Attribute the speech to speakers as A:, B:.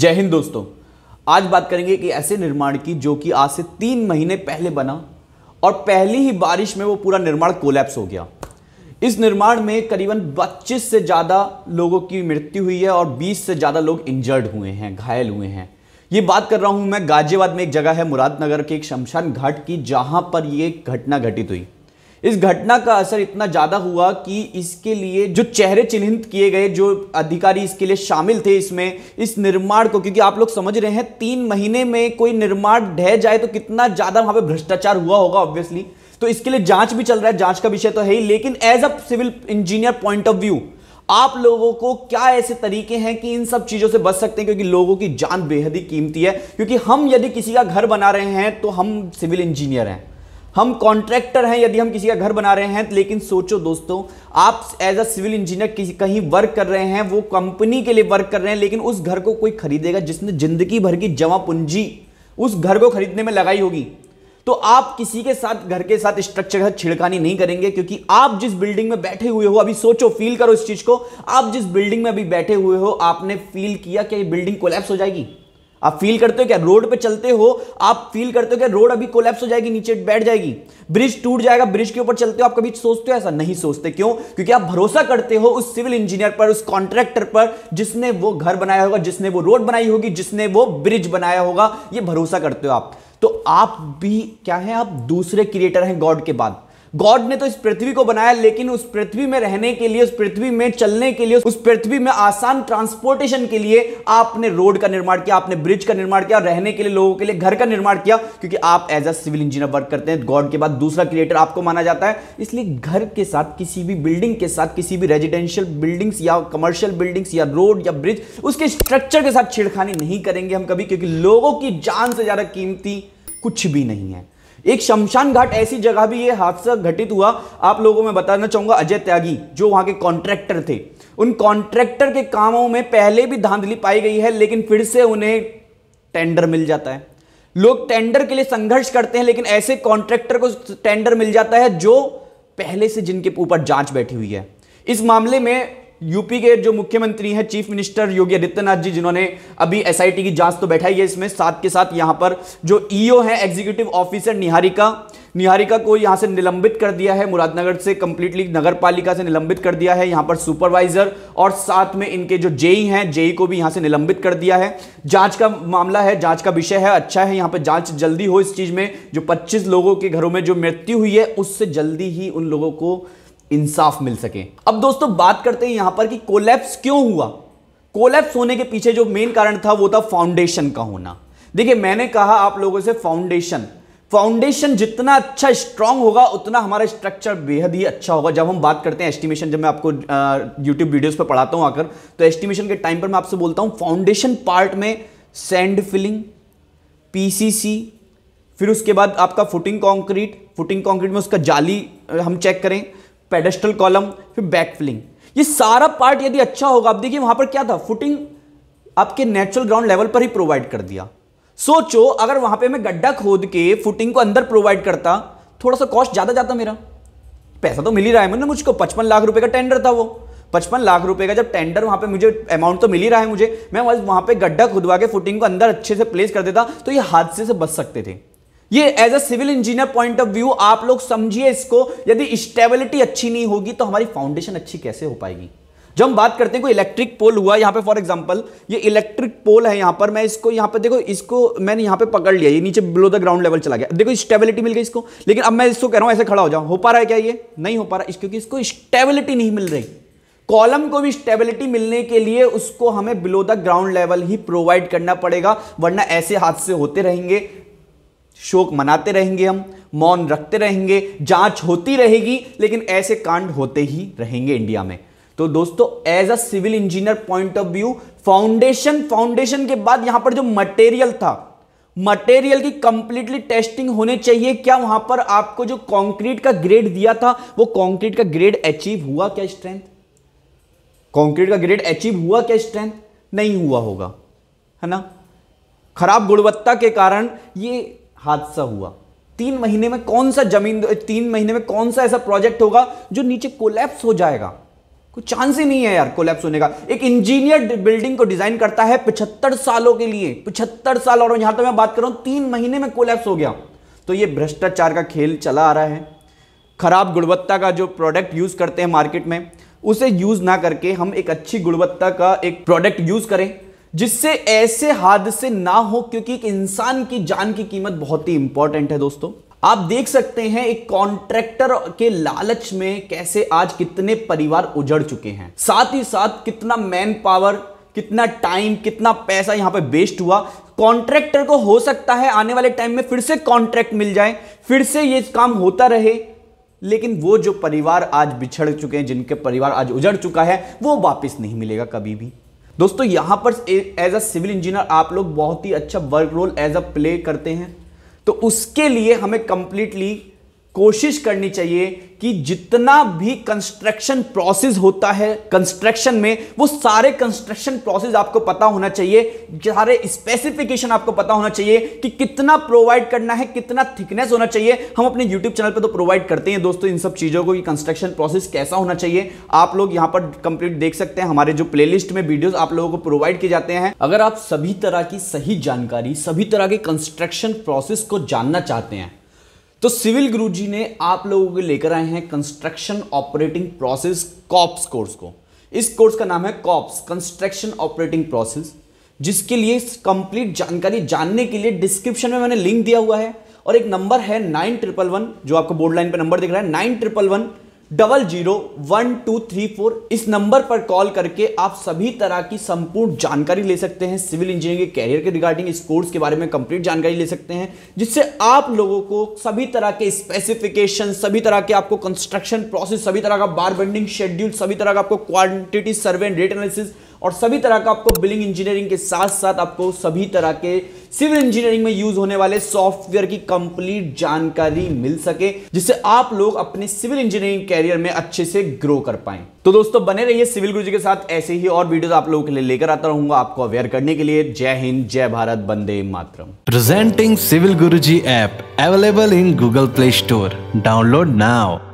A: जय हिंद दोस्तों आज बात करेंगे कि ऐसे निर्माण की जो कि आज से तीन महीने पहले बना और पहली ही बारिश में वो पूरा निर्माण कोलैप्स हो गया इस निर्माण में करीबन 25 से ज़्यादा लोगों की मृत्यु हुई है और 20 से ज़्यादा लोग इंजर्ड हुए हैं घायल हुए हैं ये बात कर रहा हूं मैं गाजियाबाद में एक जगह है मुरादनगर के एक शमशान घाट की जहां पर यह घटना घटित हुई इस घटना का असर इतना ज़्यादा हुआ कि इसके लिए जो चेहरे चिन्हित किए गए जो अधिकारी इसके लिए शामिल थे इसमें इस निर्माण को क्योंकि आप लोग समझ रहे हैं तीन महीने में कोई निर्माण ढह जाए तो कितना ज़्यादा वहां पर भ्रष्टाचार हुआ होगा ऑब्वियसली तो इसके लिए जांच भी चल रहा है जांच का विषय तो है ही लेकिन as a civil engineer point of view आप लोगों को क्या ऐसे तरीके हैं कि इन सब चीजों से बच सकते हैं क्योंकि लोगों की जान बेहद ही कीमती है क्योंकि हम यदि किसी का घर बना रहे हैं तो हम सिविल इंजीनियर हैं हम कॉन्ट्रैक्टर हैं यदि हम किसी का घर बना रहे हैं तो लेकिन सोचो दोस्तों आप एज अ सिविल इंजीनियर कहीं वर्क कर रहे हैं वो कंपनी के लिए वर्क कर रहे हैं लेकिन उस घर को कोई खरीदेगा जिसने जिंदगी भर की जमा पूंजी उस घर को खरीदने में लगाई होगी तो आप किसी के साथ घर के साथ स्ट्रक्चर के साथ छिड़कानी नहीं करेंगे क्योंकि आप जिस बिल्डिंग में बैठे हुए हो अभी सोचो फील करो इस चीज को आप जिस बिल्डिंग में अभी बैठे हुए हो आपने फील किया कि बिल्डिंग कोलैप्स हो जाएगी आप फील करते हो क्या रोड पे चलते हो आप फील करते हो क्या रोड अभी कोलेप्स हो जाएगी नीचे बैठ जाएगी ब्रिज टूट जाएगा ब्रिज के ऊपर चलते हो आप कभी सोचते हो ऐसा नहीं सोचते क्यों क्योंकि आप भरोसा करते हो उस सिविल इंजीनियर पर उस कॉन्ट्रैक्टर पर जिसने वो घर बनाया होगा जिसने वो रोड बनाई होगी जिसने वो ब्रिज बनाया होगा ये भरोसा करते हो आप तो आप भी क्या है आप दूसरे क्रिएटर हैं गॉड के बाद गॉड ने तो इस पृथ्वी को बनाया लेकिन उस पृथ्वी में रहने के लिए उस पृथ्वी में चलने के लिए उस पृथ्वी में आसान ट्रांसपोर्टेशन के लिए आपने रोड का निर्माण किया आपने ब्रिज का निर्माण किया रहने के लिए लोगों के लिए घर का निर्माण किया क्योंकि आप as a civil engineer work करते हैं गॉड के बाद दूसरा क्रिएटर आपको माना जाता है इसलिए घर के साथ किसी भी बिल्डिंग के साथ किसी भी रेजिडेंशियल बिल्डिंग्स या कमर्शियल बिल्डिंग्स या रोड या ब्रिज उसके स्ट्रक्चर के साथ छेड़खानी नहीं करेंगे हम कभी क्योंकि लोगों की जान से ज्यादा कीमती कुछ भी नहीं है एक शमशान घाट ऐसी जगह भी ये हादसा घटित हुआ आप लोगों में बताना चाहूंगा अजय त्यागी जो वहां के कॉन्ट्रैक्टर थे उन कॉन्ट्रैक्टर के कामों में पहले भी धांधली पाई गई है लेकिन फिर से उन्हें टेंडर मिल जाता है लोग टेंडर के लिए संघर्ष करते हैं लेकिन ऐसे कॉन्ट्रैक्टर को टेंडर मिल जाता है जो पहले से जिनके ऊपर जांच बैठी हुई है इस मामले में यूपी के जो मुख्यमंत्री हैं चीफ मिनिस्टर योगी आदित्यनाथ जी जिन्होंने अभी एसआईटी की जांच तो बैठाई है इसमें साथ के साथ यहां पर जो ईओ e है एग्जीक्यूटिव ऑफिसर निहारिका निहारिका को यहां से निलंबित कर दिया है मुरादनगर से कंप्लीटली नगर पालिका से निलंबित कर दिया है यहां पर सुपरवाइजर और साथ में इनके जो जेई e हैं जेई e को भी यहां से निलंबित कर दिया है जांच का मामला है जांच का विषय है अच्छा है यहां पर जांच जल्दी हो इस चीज में जो 25 लोगों के घरों में जो मृत्यु हुई है उससे जल्दी ही उन लोगों को इंसाफ मिल सके अब दोस्तों बात करते हैं यहां पर कि कोलैप्स क्यों हुआ कोलैप्स होने के पीछे जो मेन कारण था वो था फाउंडेशन का होना देखिए मैंने कहा आप लोगों से फाउंडेशन फाउंडेशन जितना अच्छा स्ट्रांग होगा उतना हमारा स्ट्रक्चर बेहद ही अच्छा होगा जब हम बात करते हैं एस्टिमेशन जब मैं आपको यूट्यूब वीडियोस पर पढ़ाता हूं आकर तो एस्टिमेशन के टाइम पर मैं आपसे बोलता हूं फाउंडेशन पार्ट में सैंड फिलिंग पीसीसी फिर उसके बाद आपका फुटिंग कंक्रीट फुटिंग कंक्रीट में उसका जाली हम चेक करें पेडेस्टल कॉलम फिर बैक फिलिंग ये सारा पार्ट यदि अच्छा होगा आप देखिए वहां पर क्या था फुटिंग आपके नेचुरल ग्राउंड लेवल पर ही प्रोवाइड कर दिया सोचो अगर वहां पे मैं गड्ढा खोद के फुटिंग को अंदर प्रोवाइड करता थोड़ा सा कॉस्ट ज्यादा जाता मेरा पैसा तो मिल ही रहा है मैंने मुझको पचपन लाख रुपए का टेंडर था वो पचपन लाख रुपए का जब टेंडर वहां पे मुझे अमाउंट तो मिल ही रहा है मुझे मैं वहां पे गड्ढा खुदवा के फुटिंग को अंदर अच्छे से प्लेस कर देता तो ये हादसे से बच सकते थे ये as a civil engineer point of view आप लोग समझिए इसको यदि स्टेबिलिटी अच्छी नहीं होगी तो हमारी फाउंडेशन अच्छी कैसे हो पाएगी जब हम बात करते हैं कोई इलेक्ट्रिक पोल हुआ यहां पे फॉर एग्जांपल ये इलेक्ट्रिक पोल है यहां पर मैं इसको यहां पे देखो इसको मैंने यहां पे पकड़ लिया ये नीचे बिलो द ग्राउंड लेवल चला गया देखो स्टेबिलिटी मिल गई इसको लेकिन अब मैं इसको कह रहा हूं ऐसे खड़ा हो जाऊँ हो पा रहा है क्या ये नहीं हो पा रहा क्योंकि इसको स्टेबिलिटी नहीं मिल रही कॉलम को भी स्टेबिलिटी मिलने के लिए उसको हमें बिलो द ग्राउंड लेवल ही प्रोवाइड करना पड़ेगा वरना ऐसे हादसे होते रहेंगे शोक मनाते रहेंगे हम मौन रखते रहेंगे जांच होती रहेगी लेकिन ऐसे कांड होते ही रहेंगे इंडिया में तो दोस्तों as a civil engineer point of view foundation foundation के बाद यहां पर जो मटेरियल था मटेरियल की कंप्लीटली टेस्टिंग होने चाहिए क्या वहां पर आपको जो कंक्रीट का ग्रेड दिया था वो कंक्रीट का ग्रेड अचीव हुआ क्या स्ट्रेंथ कंक्रीट का ग्रेड अचीव हुआ क्या स्ट्रेंथ नहीं हुआ होगा है ना खराब गुणवत्ता के कारण ये हादसा हुआ तीन महीने में कौन सा जमीन तीन महीने में कौन सा ऐसा प्रोजेक्ट होगा जो नीचे कोलैप्स हो जाएगा कोई चांस ही नहीं है यार कोलैप्स होने का एक इंजीनियर बिल्डिंग को डिजाइन करता है पिछहत्तर सालों के लिए पिछहत्तर साल और यहां तो मैं बात कर रहा हूं तीन महीने में कोलैप्स हो गया तो ये भ्रष्टाचार का खेल चला आ रहा है खराब गुणवत्ता का जो प्रोडक्ट यूज करते हैं मार्केट में उसे यूज ना करके हम एक अच्छी गुणवत्ता का एक प्रोडक्ट यूज करें जिससे ऐसे हादसे ना हो क्योंकि एक इंसान की जान की कीमत बहुत ही इंपॉर्टेंट है दोस्तों आप देख सकते हैं एक कॉन्ट्रैक्टर के लालच में कैसे आज कितने परिवार उजड़ चुके हैं साथ ही साथ कितना मैन पावर कितना टाइम कितना पैसा यहां पर वेस्ट हुआ कॉन्ट्रैक्टर को हो सकता है आने वाले टाइम में फिर से कॉन्ट्रैक्ट मिल जाए फिर से ये काम होता रहे लेकिन वो जो परिवार आज बिछड़ चुके हैं जिनके परिवार आज उजड़ चुका है वो वापस नहीं मिलेगा कभी भी दोस्तों यहां पर एज अ सिविल इंजीनियर आप लोग बहुत ही अच्छा work role as a play करते हैं तो उसके लिए हमें कंप्लीटली कोशिश करनी चाहिए कि जितना भी कंस्ट्रक्शन प्रोसेस होता है कंस्ट्रक्शन में वो सारे कंस्ट्रक्शन प्रोसेस आपको पता होना चाहिए सारे स्पेसिफिकेशन आपको पता होना चाहिए कि कितना प्रोवाइड करना है कितना थिकनेस होना चाहिए हम अपने यूट्यूब चैनल पर तो प्रोवाइड करते हैं दोस्तों इन सब चीज़ों को कि कंस्ट्रक्शन प्रोसेस कैसा होना चाहिए आप लोग यहाँ पर कंप्लीट देख सकते हैं हमारे जो प्ले में वीडियो आप लोगों को प्रोवाइड किए जाते हैं अगर आप सभी तरह की सही जानकारी सभी तरह के कंस्ट्रक्शन प्रोसेस को जानना चाहते हैं तो सिविल गुरु जी ने आप लोगों के लेकर आए हैं construction operating process COPS course को इस कोर्स का नाम है कॉप्स कंस्ट्रक्शन ऑपरेटिंग प्रोसेस जिसके लिए कंप्लीट जानकारी जानने के लिए डिस्क्रिप्शन में मैंने लिंक दिया हुआ है और एक नंबर है नाइन ट्रिपल वन जो आपको बोर्ड लाइन पर नंबर दिख रहा है nine triple one double zero one two three four इस नंबर पर कॉल करके आप सभी तरह की संपूर्ण जानकारी ले सकते हैं सिविल इंजीनियरिंग के कैरियर के रिगार्डिंग इस कोर्स के बारे में कंप्लीट जानकारी ले सकते हैं जिससे आप लोगों को सभी तरह के स्पेसिफिकेशन सभी तरह के आपको कंस्ट्रक्शन प्रोसेस सभी तरह का बार बेंडिंग शेड्यूल सभी तरह का आपको quantity survey and rate analysis और सभी तरह का आपको बिलिंग इंजीनियरिंग के साथ साथ आपको सभी तरह के सिविल इंजीनियरिंग में यूज होने वाले सॉफ्टवेयर की कंप्लीट जानकारी मिल सके जिससे आप लोग अपने सिविल इंजीनियरिंग कैरियर में अच्छे से ग्रो कर पाए तो दोस्तों बने रहिए सिविल गुरु जी के साथ ऐसे ही और वीडियोस आप लोगों के लिए लेकर आता रहूंगा आपको अवेयर करने के लिए जय हिंद जय भारत बंदे मातरम presenting civil Guru ji app available in Google Play Store download now